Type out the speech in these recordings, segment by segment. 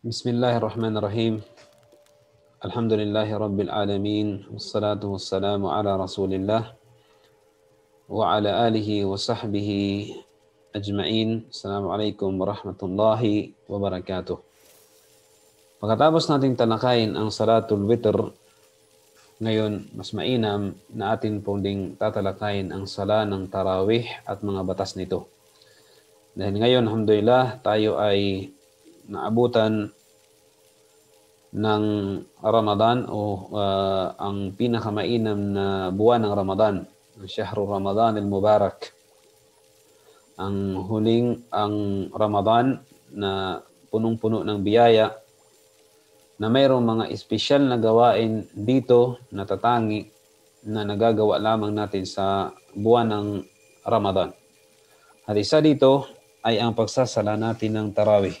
بسم الله الرحمن الرحيم الحمد لله رب العالمين والصلاة والسلام على رسول الله وعلى آله وصحبه أجمعين السلام عليكم ورحمة الله وبركاته Pagkatapos nating talakayin ang Salatul Witr, ngayon mas mainam na atin po ding tatalakayin ang sala ng Tarawih at mga batas nito. Dahil ngayon, alhamdulillah, tayo ay naabutan ng Ramadan o uh, ang pinakamainam na buwan ng Ramadan, ang Shahru Ramadan al-Mubarak. Ang huling ang Ramadan na punong-puno ng biyaya na mayroong mga espesyal na gawain dito na tatangi na nagagawa lamang natin sa buwan ng Ramadan. At isa dito ay ang pagsasala natin ng tarawih.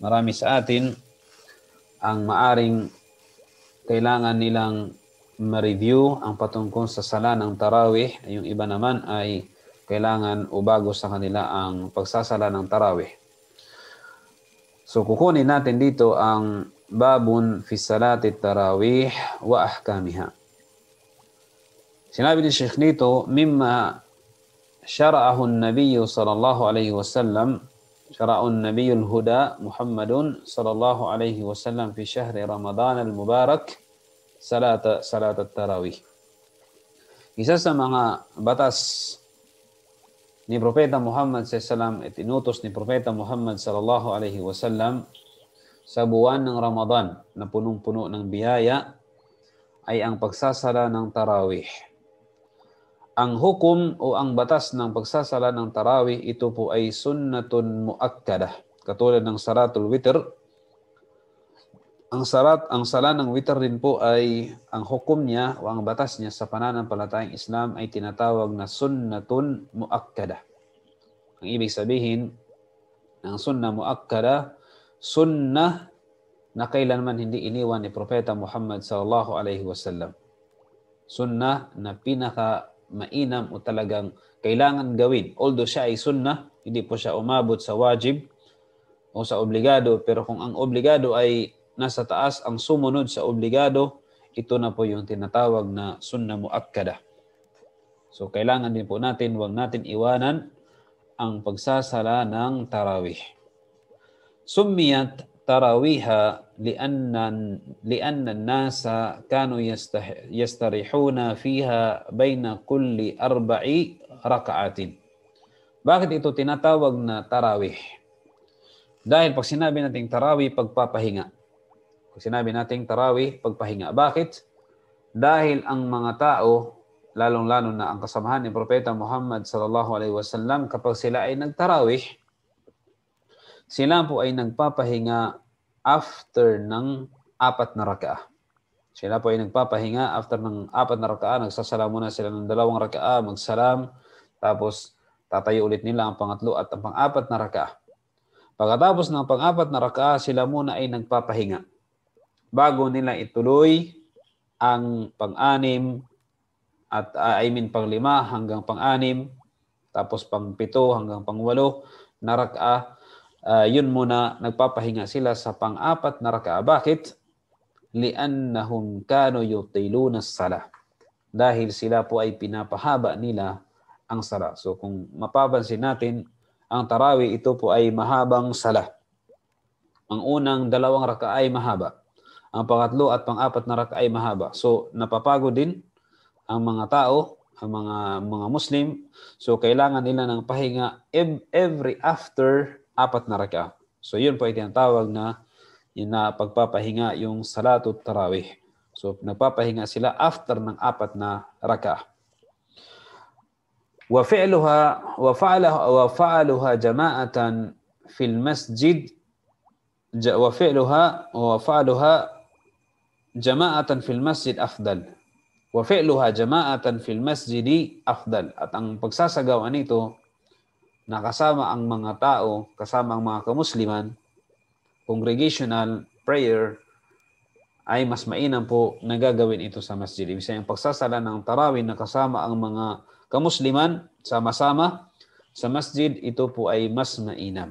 Marami sa atin ang maaring kailangan nilang ma-review ang patungkol sa sala ng tarawih. Yung iba naman ay kailangan ubago sa kanila ang pagsasala ng tarawih. So kukunin natin dito ang babun fi salati tarawih wa ahkamiha. Sinabi ni Sheikh dito, mimma syara'ahu an-nabiy sallallahu alayhi wa sallam شرع النبي الهدى محمد صلى الله عليه fi في Ramadan al-Mubarak salat صلاة tarawih. Isa sa mga batas ni Propeta Muhammad sallallahu at inutos ni Propeta Muhammad sallallahu alaihi wasallam sa buwan ng Ramadan na punong-puno ng biyaya ay ang pagsasala ng tarawih ang hukom o ang batas ng pagsasala ng tarawih ito po ay sunnatun muakkadah. Katulad ng saratul witr, ang sarat, ang sala ng witr rin po ay ang hukom niya o ang batas niya sa pananampalatayang Islam ay tinatawag na sunnatun muakkadah. Ang ibig sabihin ng sunnah muakkadah, sunnah na kailanman hindi iniwan ni Propeta Muhammad sallallahu alaihi wasallam. Sunnah na pinaka mainam o talagang kailangan gawin. Although siya ay sunnah, hindi po siya umabot sa wajib o sa obligado. Pero kung ang obligado ay nasa taas, ang sumunod sa obligado, ito na po yung tinatawag na sunnah muakkada. So kailangan din po natin, huwag natin iwanan ang pagsasala ng tarawih. Sumiyat تراويها لأن لأن الناس كانوا yastarihuna fiha بين kulli أربع raka'atin. Bakit ito tinatawag na tarawih? Dahil pag sinabi nating tarawih, pagpapahinga. Pag sinabi nating tarawih, pagpahinga. Bakit? Dahil ang mga tao, lalong-lalo na ang kasamahan ni Propeta Muhammad sallallahu alaihi wasallam kapag sila ay nagtarawih, sila po ay nagpapahinga after ng apat na rakaah. Sila po ay nagpapahinga after ng apat na rakaah. Nagsasala muna sila ng dalawang rakaah, magsalam. Tapos tatayo ulit nila ang pangatlo at ang pang-apat na rakaah. Pagkatapos ng pang-apat na rakaah, sila muna ay nagpapahinga. Bago nila ituloy ang pang-anim at ah, I mean pang-lima hanggang pang-anim tapos pang-pito hanggang pang-walo na rakaah uh, yun muna nagpapahinga sila sa pang-apat na raka'a. Bakit? Li'annahum kanu yutiluna salah. Dahil sila po ay pinapahaba nila ang sala. So kung mapapansin natin, ang tarawi ito po ay mahabang sala. Ang unang dalawang raka'a ay mahaba. Ang pangatlo at pang-apat na raka'a ay mahaba. So napapagod din ang mga tao ang mga mga Muslim. So kailangan nila ng pahinga every after apat na raka. So yun po ay tinatawag na yun na pagpapahinga yung salatu tarawih. So nagpapahinga sila after ng apat na raka. Wa fi'luha wa fa'alaha wa fa'aluha jama'atan fil masjid wa fi'luha wa fa'aluha jama'atan fil masjid afdal. Wa fi'luha jama'atan fil masjid afdal. At ang pagsasagawa nito nakasama ang mga tao, kasama ang mga kamusliman, congregational prayer ay mas mainam po nagagawin ito sa masjid. Ibig sabihin, ang pagsasala ng tarawin na kasama ang mga kamusliman sama-sama sa masjid, ito po ay mas mainam.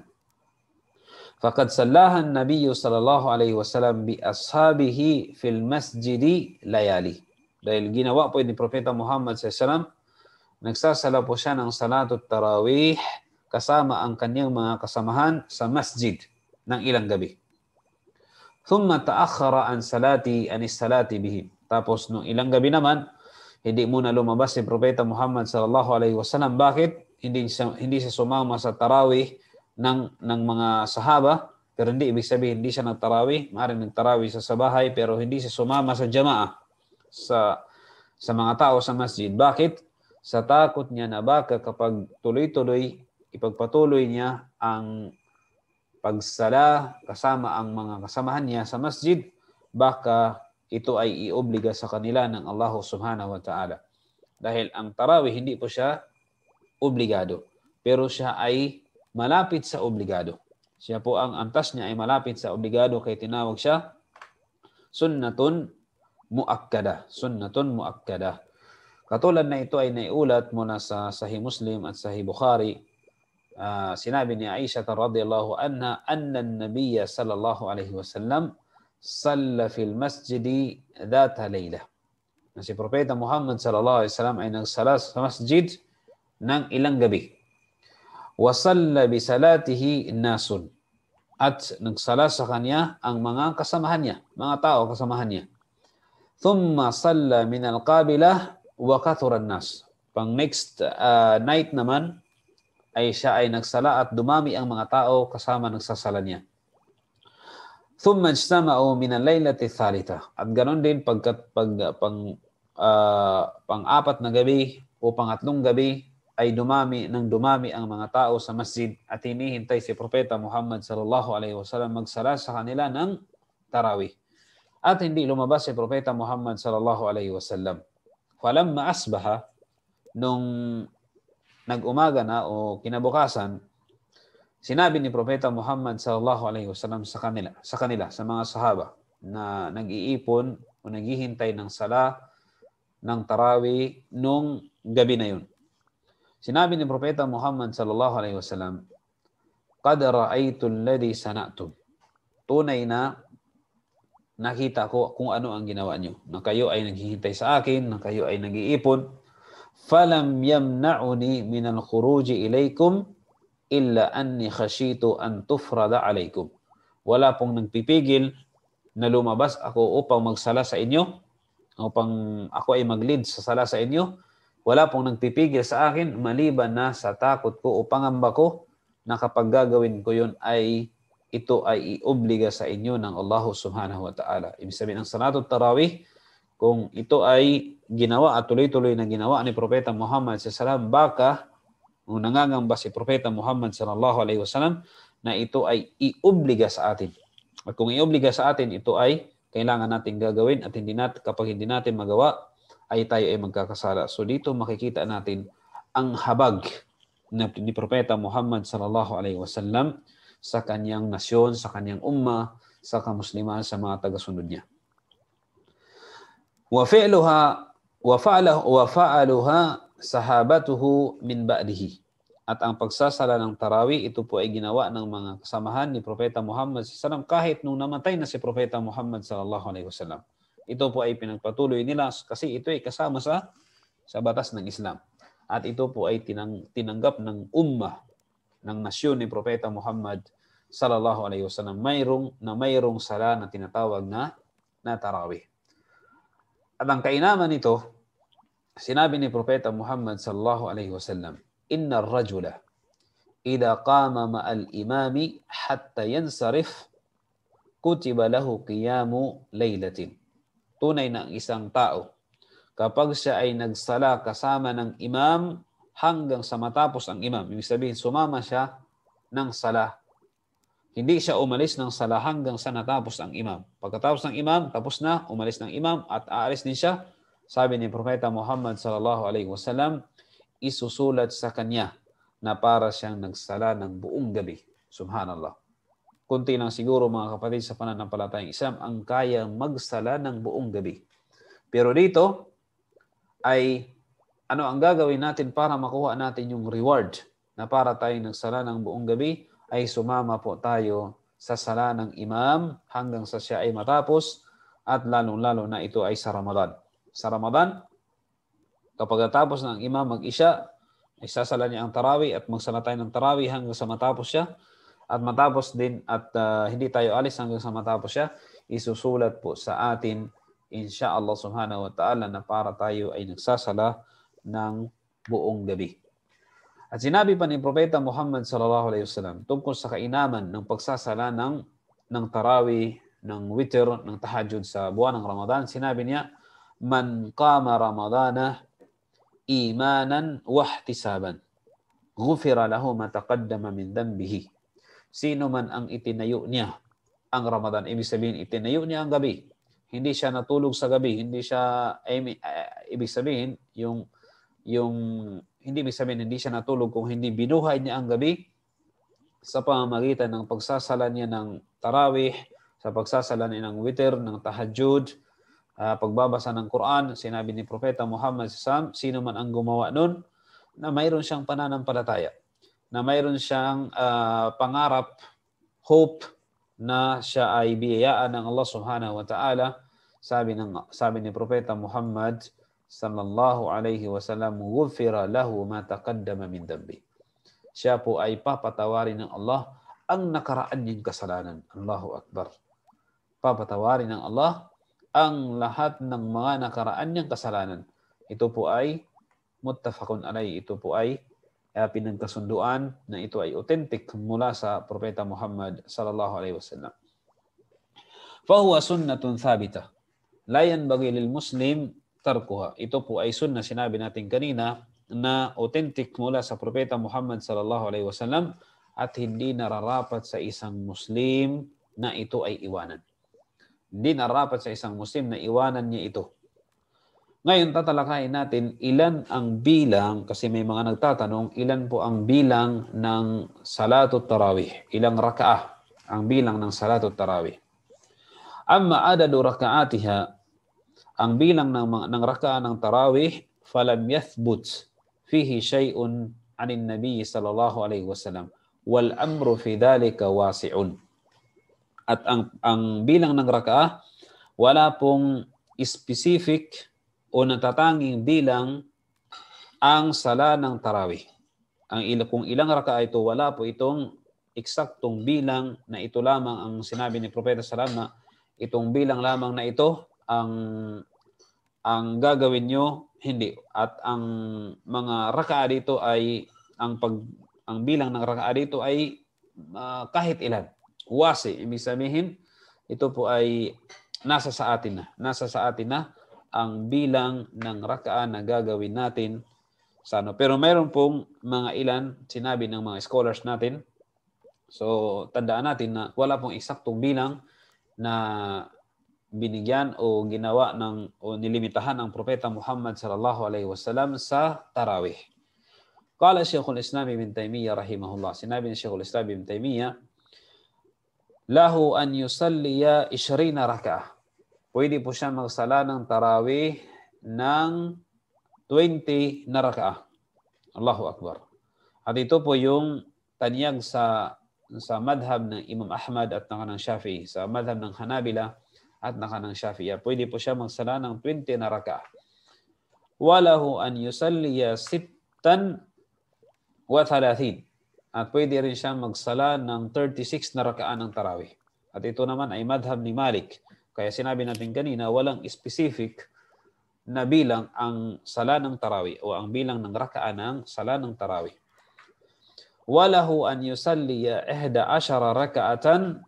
Fakad salahan Nabiyo sallallahu alaihi wasallam bi ashabihi fil masjidi layali. Dahil ginawa po ni Propeta Muhammad sallallahu alaihi wasallam, nagsasala po siya ng salatot tarawih kasama ang kanyang mga kasamahan sa masjid ng ilang gabi. ثُمَّ تَأَخَّرَ عَنْ salati anis salati bihim. Tapos nung ilang gabi naman, hindi muna lumabas si Propeta Muhammad sallallahu alaihi wasallam. Bakit? Hindi siya, hindi siya sumama sa tarawih ng, ng mga sahaba. Pero hindi, ibig sabihin, hindi siya nagtarawih. Maaaring nagtarawih siya sa bahay, pero hindi siya sumama sa jamaa sa, sa mga tao sa masjid. Bakit? Sa takot niya na baka kapag tuloy-tuloy ipagpatuloy niya ang pagsala kasama ang mga kasamahan niya sa masjid, baka ito ay iobliga sa kanila ng Allah subhanahu wa ta'ala. Dahil ang tarawih hindi po siya obligado, pero siya ay malapit sa obligado. Siya po ang antas niya ay malapit sa obligado kaya tinawag siya sunnatun muakkada. Sunnatun muakkada. Katulad na ito ay naiulat mula sa Sahih Muslim at Sahih Bukhari uh, sinabi ni Aisha radhiyallahu anha anna an nabiy sallallahu alaihi wasallam salla fil masjidi dhat layla. Na si Propeta Muhammad sallallahu alaihi wasallam ay nagsala sa masjid ng ilang gabi. Wa salla bi salatihi nasun. At nagsala sa kanya ang mga kasamahan niya, mga tao kasamahan niya. Thumma salla min al qabila wa kathura an nas. Pang next uh, night naman, ay siya ay nagsala at dumami ang mga tao kasama nagsasala niya. Thumma ijtama'u min al-lailati thalitha. At ganoon din pagkat pag, pang uh, pang-apat na gabi o pangatlong gabi ay dumami nang dumami ang mga tao sa masjid at hinihintay si Propeta Muhammad sallallahu alaihi wasallam magsala sa kanila ng tarawih. At hindi lumabas si Propeta Muhammad sallallahu alaihi wasallam. Falamma asbaha nung nag-umaga na o kinabukasan, sinabi ni Propeta Muhammad sallallahu alaihi wasallam sa kanila, sa kanila, sa mga sahaba na nag-iipon o naghihintay ng sala ng tarawi nung gabi na yun. Sinabi ni Propeta Muhammad sallallahu alaihi wasallam, "Qad ra'aytu alladhi sana'tum." Tunay na nakita ko kung ano ang ginawa nyo. Na kayo ay naghihintay sa akin, na kayo ay nag-iipon, falam yamna'uni minal khuruji ilaykum illa anni khashitu an tufrada alaykum. Wala pong nagpipigil na lumabas ako upang magsala sa inyo, upang ako ay maglid sa sala sa inyo. Wala pong nagpipigil sa akin maliban na sa takot ko o pangamba ko na kapag gagawin ko yun ay ito ay iobliga sa inyo ng Allah subhanahu wa ta'ala. Ibig sabihin, ang salatut tarawih, kung ito ay ginawa at tuloy-tuloy na ginawa ni Propeta Muhammad sallallahu baka o nangangamba si Propeta Muhammad sallallahu alaihi wasallam na ito ay iobliga sa atin. At kung iobliga sa atin, ito ay kailangan natin gagawin at hindi nat kapag hindi natin magawa ay tayo ay magkakasala. So dito makikita natin ang habag na ni Propeta Muhammad sallallahu alaihi wasallam sa kanyang nasyon, sa kanyang umma, sa kamusliman, sa mga tagasunod niya. Wa fi'luha وَفَعَلَهُ وَفَعَلُهَا sahabatuhu min بَعْدِهِ at ang pagsasala ng tarawi, ito po ay ginawa ng mga kasamahan ni Propeta Muhammad SAW kahit nung namatay na si Propeta Muhammad sallallahu alaihi wasallam. Ito po ay pinagpatuloy nila kasi ito ay kasama sa, sa batas ng Islam. At ito po ay tinang, tinanggap ng ummah ng nasyon ni Propeta Muhammad sallallahu alaihi wasallam mayroong na mayroong sala na tinatawag na na tarawih. At ang kainaman nito sinabi ni Propeta Muhammad sallallahu alaihi wasallam, Inna rajula idha qama ma'al imami hatta yansarif kutiba lahu qiyamu laylatin. Tunay na ang isang tao. Kapag siya ay nagsala kasama ng imam hanggang sa matapos ang imam. Ibig sabihin, sumama siya ng sala. Hindi siya umalis ng sala hanggang sa natapos ang imam. Pagkatapos ng imam, tapos na, umalis ng imam at aalis din siya sabi ni Propeta Muhammad sallallahu alaihi wasallam, isusulat sa kanya na para siyang nagsala ng buong gabi. Subhanallah. Kunti lang siguro mga kapatid sa pananampalatayang Islam ang kaya magsala ng buong gabi. Pero dito ay ano ang gagawin natin para makuha natin yung reward na para tayong nagsala ng buong gabi ay sumama po tayo sa sala ng imam hanggang sa siya ay matapos at lalong-lalo na ito ay sa Ramadan sa Ramadan. Kapag natapos ng imam mag-isya, sasala niya ang tarawi at magsala tayo ng tarawi hanggang sa matapos siya. At matapos din at uh, hindi tayo alis hanggang sa matapos siya, isusulat po sa atin insya Allah subhanahu wa ta'ala na para tayo ay nagsasala ng buong gabi. At sinabi pa ni Propeta Muhammad sallallahu alaihi wasallam tungkol sa kainaman ng pagsasala ng ng tarawi, ng witr, ng tahajjud sa buwan ng Ramadan, sinabi niya, man qama ramadana imanan wahtisaban ghufira lahu ma taqaddama min dhanbihi sino man ang itinayo niya ang Ramadan ibig sabihin itinayo niya ang gabi hindi siya natulog sa gabi hindi siya ay, eh, eh, ibig sabihin yung yung hindi ibig sabihin hindi siya natulog kung hindi binuhay niya ang gabi sa pamamagitan ng pagsasala niya ng tarawih sa pagsasala niya ng witr ng tahajjud uh, pagbabasa ng Quran, sinabi ni Propeta Muhammad Sam, sino man ang gumawa nun, na mayroon siyang pananampalataya, na mayroon siyang uh, pangarap, hope na siya ay biyayaan ng Allah Subhanahu wa Ta'ala, sabi ng sabi ni Propeta Muhammad sallallahu alayhi wa sallam, "Ghufira lahu ma taqaddama min dambi." Siya po ay papatawarin ng Allah ang nakaraan niyang kasalanan. Allahu Akbar. Papatawarin ng Allah ang lahat ng mga nakaraan niyang kasalanan. Ito po ay muttafaqun alay. Ito po ay uh, pinagkasunduan na ito ay authentic mula sa Propeta Muhammad sallallahu alaihi wasallam. Fahuwa sunnatun thabita. La yanbaghi lil muslim tarkuha. Ito po ay sunna sinabi natin kanina na authentic mula sa Propeta Muhammad sallallahu alaihi wasallam at hindi nararapat sa isang Muslim na ito ay iwanan. Hindi narapat sa isang Muslim na iwanan niya ito. Ngayon, tatalakayin natin ilan ang bilang, kasi may mga nagtatanong, ilan po ang bilang ng Salatut Tarawih? Ilang rakaah ang bilang ng Salatut Tarawih? Amma adadu rakaatiha, ang bilang ng, ng rakaah ng Tarawih, falam yathbut fihi shay'un anin Nabi sallallahu alaihi wasallam wal amru fi dhalika wasi'un. At ang, ang bilang ng raka wala pong specific o natatanging bilang ang sala ng tarawih. Ang ilo kung ilang raka ito, wala po itong eksaktong bilang na ito lamang ang sinabi ni Propeta Salam na itong bilang lamang na ito ang ang gagawin nyo, hindi. At ang mga raka dito ay ang pag ang bilang ng raka dito ay uh, kahit ilan. Wasi, ibig sabihin, ito po ay nasa sa atin na. Nasa sa atin na ang bilang ng rakaan na gagawin natin sa ano. Pero mayroon pong mga ilan sinabi ng mga scholars natin. So, tandaan natin na wala pong eksaktong bilang na binigyan o ginawa ng o nilimitahan ang propeta Muhammad sallallahu alaihi wasallam sa tarawih. Qala Sheikhul Islam Ibn Taymiyyah rahimahullah. Sinabi ni Sheikhul Islam Ibn Taymiyyah lahu an yusalliya 20 raka'ah. Pwede po siya magsala ng tarawih ng 20 na raka'ah. Allahu Akbar. At ito po yung tanyag sa sa madhab ng Imam Ahmad at naka ng Shafi'i, sa madhab ng Hanabila at naka ng Shafi'i. Pwede po siya magsala ng 20 na raka'ah. Walahu an yusalliya sittan wa thalathin at pwede rin siya magsala ng 36 na rakaan ng tarawih. At ito naman ay madhab ni Malik. Kaya sinabi natin kanina, walang specific na bilang ang sala ng tarawih o ang bilang ng rakaan ng sala ng tarawih. Walahu an yusalliya ihda ashara rakaatan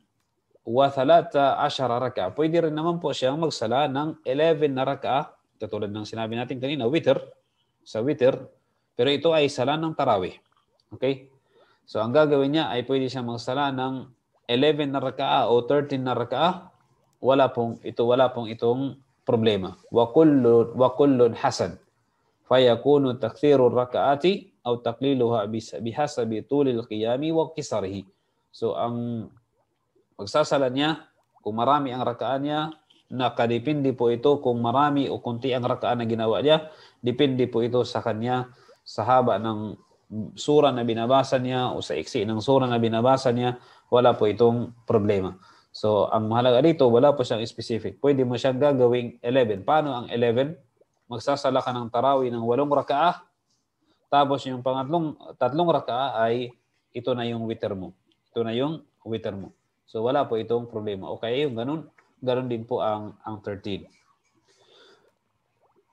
wa thalatha ashara raka. Pwede rin naman po siyang magsala ng 11 na raka, katulad ng sinabi natin kanina, witr, sa witr, pero ito ay sala ng tarawih. Okay? So ang gagawin niya ay pwede siyang magsala ng 11 na raka'a o 13 na raka'a. Wala pong ito wala pong itong problema. Wa kullu wa kullun hasan. Fa yakunu takthiru raka'ati aw taqliluha bihasabi tulil qiyami wa qisarihi. So ang pagsasala niya kung marami ang raka'a niya nakadepende po ito kung marami o konti ang raka'a na ginawa niya. Depende po ito sa kanya sa haba ng sura na binabasa niya o sa iksi ng sura na binabasa niya, wala po itong problema. So, ang mahalaga dito, wala po siyang specific. Pwede mo siyang gagawing 11. Paano ang 11? Magsasala ka ng tarawi ng walong rakaah. Tapos yung pangatlong, tatlong rakaah ay ito na yung witter mo. Ito na yung witter mo. So, wala po itong problema. Okay, yung ganun, ganun din po ang, ang 13.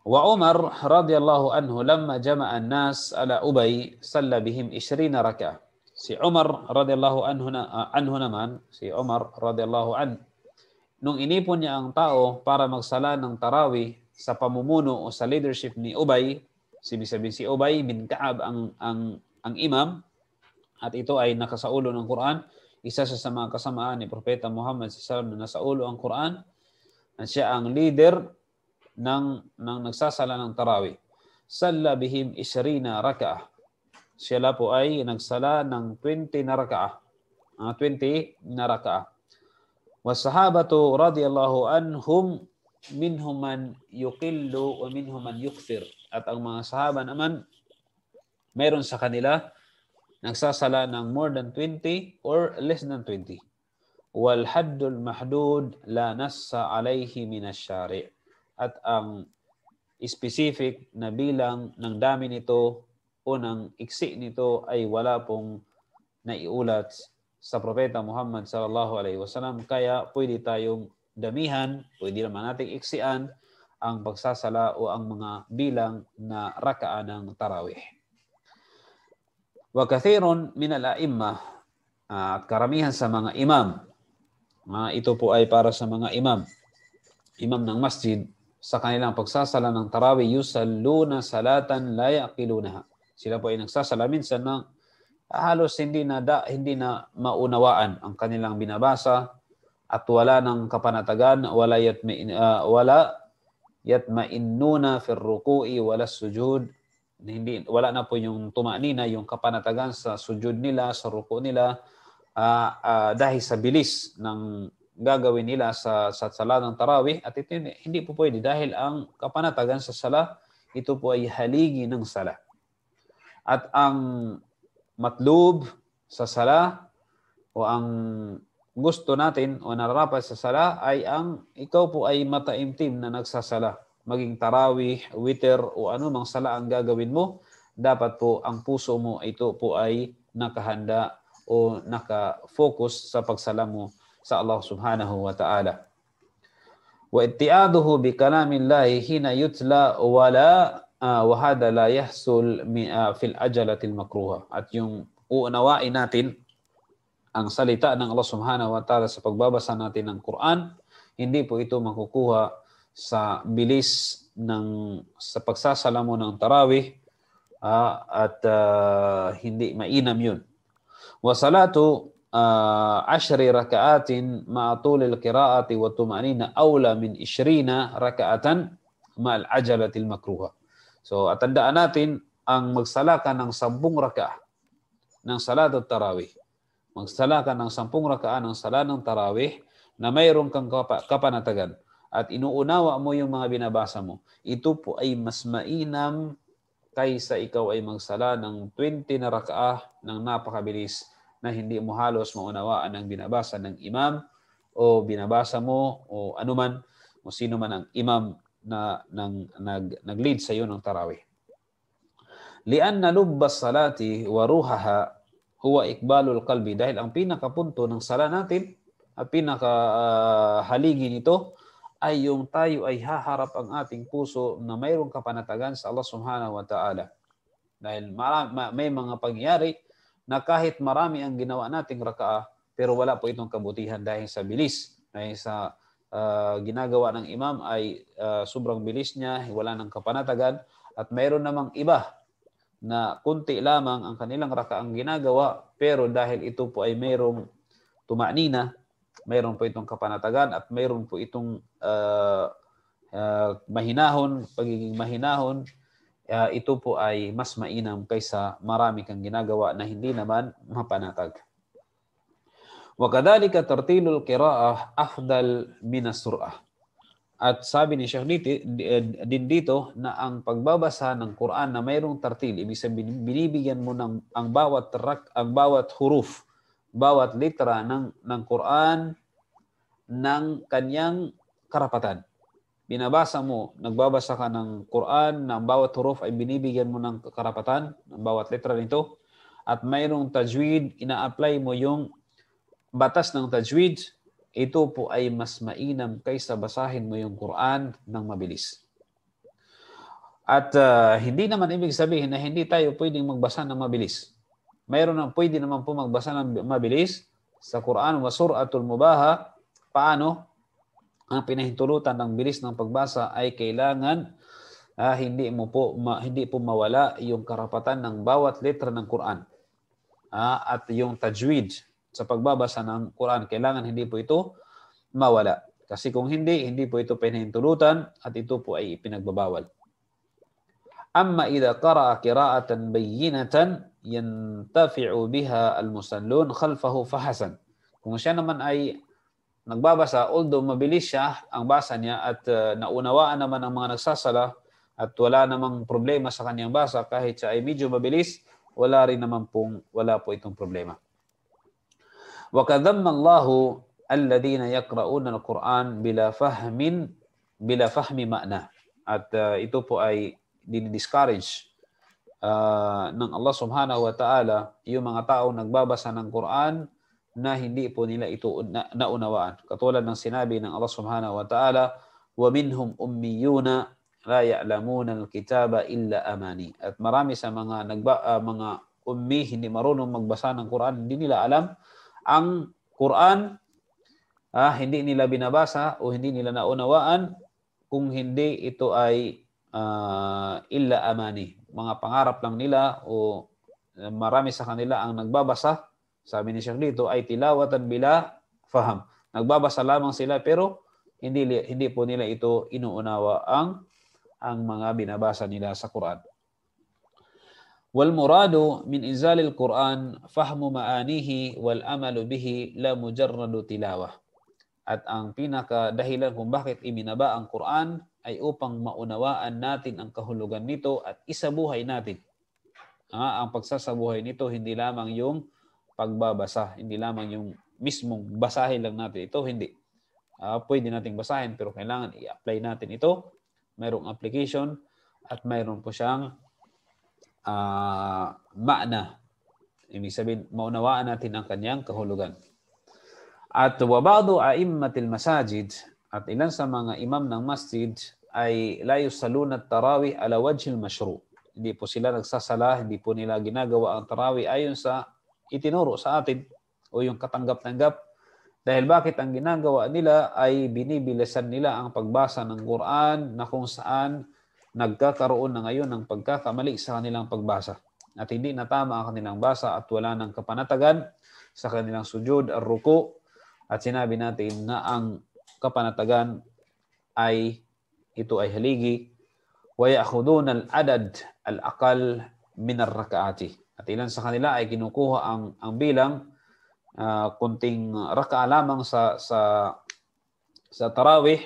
وعمر رضي الله عنه لما جمع الناس على أبي صلى بهم 20 ركعة si Umar radhiyallahu anhu na, uh, anhu naman si Umar radhiyallahu an nung inipon niya ang tao para magsala ng tarawih sa pamumuno o sa leadership ni Ubay si sabi si Ubay bin Kaab ang ang ang imam at ito ay nakasaulo ng Quran isa sa, sa mga kasamaan ni Propeta Muhammad sallallahu alaihi wasallam na nasaulo ang Quran at siya ang leader ng, ng nagsasala ng tarawi. Salla bihim ishrina raka'ah. Sila po ay nagsala ng 20 na raka'ah. Uh, ah, 20 na raka'ah. Wasahabatu radiyallahu anhum minhum man yuqillu wa minhum man yukthir. At ang mga sahaba naman, mayroon sa kanila nagsasala ng more than 20 or less than 20. Wal haddul mahdud la nassa alayhi min ash syari at ang specific na bilang ng dami nito o ng iksi nito ay wala pong naiulat sa propeta Muhammad sallallahu alaihi wasallam kaya pwede tayong damihan, pwede naman nating iksian ang pagsasala o ang mga bilang na rakaan ng tarawih. Wa kathirun min al-a'imma ah, at karamihan sa mga imam. Mga ah, ito po ay para sa mga imam. Imam ng masjid sa kanilang pagsasala ng tarawih yusalluna salatan la yaqilunaha. Sila po ay nagsasala minsan ng halos hindi na da, hindi na maunawaan ang kanilang binabasa at wala ng kapanatagan wala yatmain uh, wala yatmainnuna fil ruku'i wala sujud hindi wala na po yung tumanina yung kapanatagan sa sujud nila sa ruku nila uh, uh, dahil sa bilis ng gagawin nila sa, sa sala ng tarawih at ito hindi po pwede dahil ang kapanatagan sa sala ito po ay haligi ng sala. At ang matlub sa sala o ang gusto natin o nararapat sa sala ay ang ikaw po ay mataimtim na nagsasala. Maging tarawih, witer o anumang sala ang gagawin mo, dapat po ang puso mo ito po ay nakahanda o naka-focus sa pagsala mo sa Allah subhanahu wa ta'ala. Wa ittiaduhu bi kalamillahi hina yutla wala uh, wa hada la yahsul mi, ah, fil ajalatil makruha. At yung uunawain natin ang salita ng Allah subhanahu wa ta'ala sa pagbabasa natin ng Quran, hindi po ito makukuha sa bilis ng sa pagsasalamu ng tarawih uh, at uh, hindi mainam yun. Wa salatu عشر ركعات مع طول القراءة والطمأنينة أولى من 20 raka'atan مع العجلة المكروهة. So, atandaan natin ang magsala ka ng sampung rakaah ng salat at tarawih. Magsala ka ng sampung rakaah ng salat ng tarawih na mayroon kang kapanatagan at inuunawa mo yung mga binabasa mo. Ito po ay mas mainam kaysa ikaw ay magsala ng 20 na rakaah ng napakabilis na hindi mo halos maunawaan ang binabasa ng imam o binabasa mo o anuman o sino man ang imam na nang nag nag-lead sa iyo ng tarawih. Lian na lubba salati wa ruhaha huwa ikbalul qalbi dahil ang pinakapunto ng sala natin at pinaka uh, haligi nito ay yung tayo ay haharap ang ating puso na mayroong kapanatagan sa Allah Subhanahu wa Ta'ala. Dahil may mga pangyayari na kahit marami ang ginawa nating raka'a pero wala po itong kabutihan dahil sa bilis. Dahil sa uh, ginagawa ng imam ay uh, sobrang bilis niya, wala ng kapanatagan at mayroon namang iba na kunti lamang ang kanilang rakaang ginagawa pero dahil ito po ay mayroong tumanina, mayroon po itong kapanatagan at mayroon po itong uh, uh, mahinahon, pagiging mahinahon uh, ito po ay mas mainam kaysa marami kang ginagawa na hindi naman mapanatag. وكذلك ترتيل القراءة أفضل من السرعة. At sabi ni Sheikh dito, eh, din dito na ang pagbabasa ng Quran na mayroong tartil, ibig sabihin binibigyan mo ng ang bawat rak, ang bawat huruf, bawat litra ng ng Quran ng kanyang karapatan binabasa mo, nagbabasa ka ng Quran na ang bawat huruf ay binibigyan mo ng karapatan, ng bawat letra nito, at mayroong tajwid, ina-apply mo yung batas ng tajwid, ito po ay mas mainam kaysa basahin mo yung Quran ng mabilis. At uh, hindi naman ibig sabihin na hindi tayo pwedeng magbasa ng mabilis. Mayroon ang pwede naman po magbasa ng mabilis sa Quran, wa suratul mubaha, paano? ang pinahintulutan ng bilis ng pagbasa ay kailangan ah, hindi mo po ma, hindi po mawala yung karapatan ng bawat letra ng Quran. Ah, at yung tajwid sa pagbabasa ng Quran kailangan hindi po ito mawala. Kasi kung hindi, hindi po ito pinahintulutan at ito po ay ipinagbabawal Amma idha qara'a qira'atan bayyinatan yantafi'u biha al-musallun khalfahu fahasan. Kung siya naman ay nagbabasa, although mabilis siya ang basa niya at uh, naunawaan naman ang mga nagsasala at wala namang problema sa kanyang basa kahit siya ay medyo mabilis, wala rin naman pong wala po itong problema. وَكَذَمَّ اللَّهُ الَّذِينَ يَقْرَؤُونَ الْقُرْآنَ بِلَا فَهْمٍ بِلَا فَهْمِ مَعْنَى At uh, ito po ay dinidiscourage uh, ng Allah subhanahu wa ta'ala yung mga tao nagbabasa ng Quran na hindi po nila ito na, naunawaan. Katulad ng sinabi ng Allah Subhanahu wa Ta'ala, وَمِنْهُمْ أُمِّيُّونَ لَا يَعْلَمُونَ الْكِتَابَ إِلَّا أَمَانِي At marami sa mga nagba, uh, mga ummi, hindi marunong magbasa ng Quran, hindi nila alam ang Quran, ah, hindi nila binabasa o hindi nila naunawaan kung hindi ito ay uh, illa amani. Mga pangarap lang nila o eh, marami sa kanila ang nagbabasa sabi ni Sheikh dito ay tilawatan bila faham. Nagbabasa lamang sila pero hindi hindi po nila ito inuunawa ang ang mga binabasa nila sa Quran. Wal muradu min inzalil Quran fahmu maanihi wal amalu bihi la mujarradu tilawah. At ang pinaka dahilan kung bakit iminaba ang Quran ay upang maunawaan natin ang kahulugan nito at isabuhay natin. Ah, ang pagsasabuhay nito hindi lamang yung pagbabasa. Hindi lamang yung mismong basahin lang natin ito. Hindi. Uh, pwede nating basahin pero kailangan i-apply natin ito. Mayroong application at mayroon po siyang uh, maana. Ibig sabihin, maunawaan natin ang kanyang kahulugan. At wabado a'immatil masajid at ilan sa mga imam ng masjid ay layos salun at tarawih ala wajhil mashru. Hindi po sila nagsasala, hindi po nila ginagawa ang tarawih ayon sa itinuro sa atin o yung katanggap-tanggap. Dahil bakit ang ginagawa nila ay binibilisan nila ang pagbasa ng Quran na kung saan nagkakaroon na ngayon ng pagkakamali sa kanilang pagbasa. At hindi na tama ang kanilang basa at wala ng kapanatagan sa kanilang sujud, at ruko. At sinabi natin na ang kapanatagan ay ito ay haligi. wa ya'khuduna al-adad al-aqal min ar الرَّكَعَاتِ at ilan sa kanila ay kinukuha ang, ang bilang uh, kunting raka lamang sa sa sa tarawih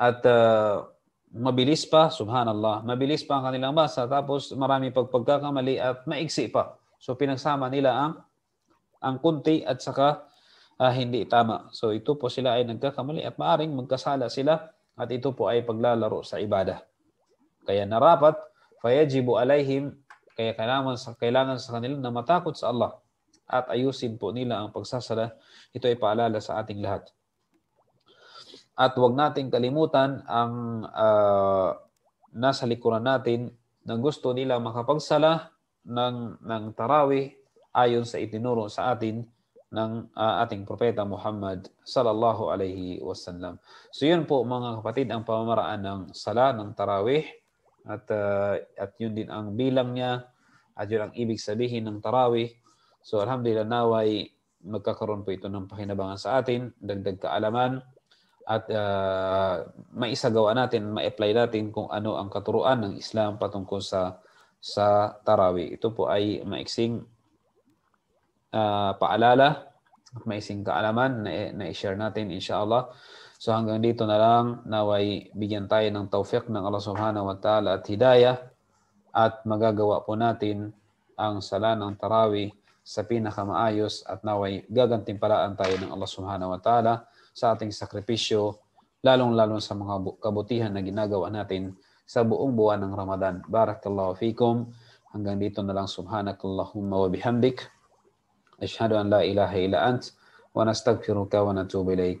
at uh, mabilis pa, subhanallah, mabilis pa ang kanilang basa tapos marami pagpagkakamali at maiksi pa. So pinagsama nila ang ang kunti at saka uh, hindi tama. So ito po sila ay nagkakamali at maaring magkasala sila at ito po ay paglalaro sa ibada. Kaya narapat, fayajibu alayhim kaya kailangan sa, kailangan sa kanila na matakot sa Allah at ayusin po nila ang pagsasala. Ito ay paalala sa ating lahat. At huwag nating kalimutan ang uh, nasa likuran natin na gusto nila makapagsala ng, ng tarawih ayon sa itinuro sa atin ng uh, ating propeta Muhammad sallallahu alaihi wasallam. So yun po mga kapatid ang pamamaraan ng sala ng tarawih at uh, at yun din ang bilang niya at yun ang ibig sabihin ng tarawih. So alhamdulillah naway magkakaroon po ito ng pakinabangan sa atin, dagdag kaalaman at uh, maisagawa natin, ma-apply natin kung ano ang katuruan ng Islam patungkol sa sa tarawih. Ito po ay maiksing uh, paalala at maiksing kaalaman na, na i-share natin insya So hanggang dito na lang naway bigyan tayo ng taufik ng Allah Subhanahu wa Ta'ala at hidayah at magagawa po natin ang sala ng tarawih sa pinakamaayos at naway gagantimpalaan tayo ng Allah Subhanahu wa Ta'ala sa ating sakripisyo lalong-lalo sa mga kabutihan na ginagawa natin sa buong buwan ng Ramadan. Barakallahu fikum. Hanggang dito na lang subhanakallahumma wa bihamdik. Ashhadu an la ilaha illa ant wa nastaghfiruka wa natubu ilayk.